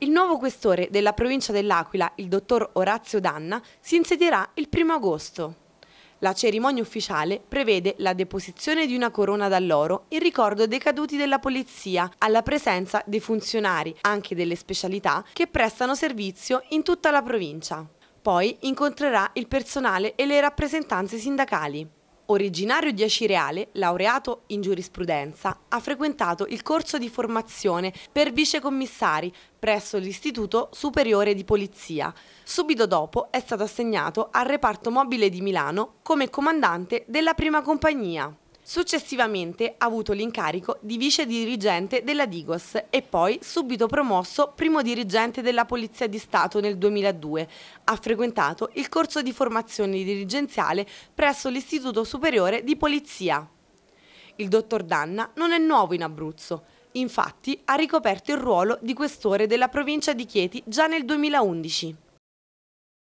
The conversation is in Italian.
Il nuovo questore della provincia dell'Aquila, il dottor Orazio Danna, si insedierà il 1 agosto. La cerimonia ufficiale prevede la deposizione di una corona d'alloro in ricordo dei caduti della polizia, alla presenza dei funzionari, anche delle specialità, che prestano servizio in tutta la provincia. Poi incontrerà il personale e le rappresentanze sindacali. Originario di Acireale, laureato in giurisprudenza, ha frequentato il corso di formazione per vicecommissari presso l'Istituto Superiore di Polizia. Subito dopo è stato assegnato al reparto mobile di Milano come comandante della prima compagnia. Successivamente ha avuto l'incarico di vice dirigente della Digos e poi subito promosso primo dirigente della Polizia di Stato nel 2002. Ha frequentato il corso di formazione dirigenziale presso l'Istituto Superiore di Polizia. Il dottor Danna non è nuovo in Abruzzo. Infatti ha ricoperto il ruolo di questore della provincia di Chieti già nel 2011.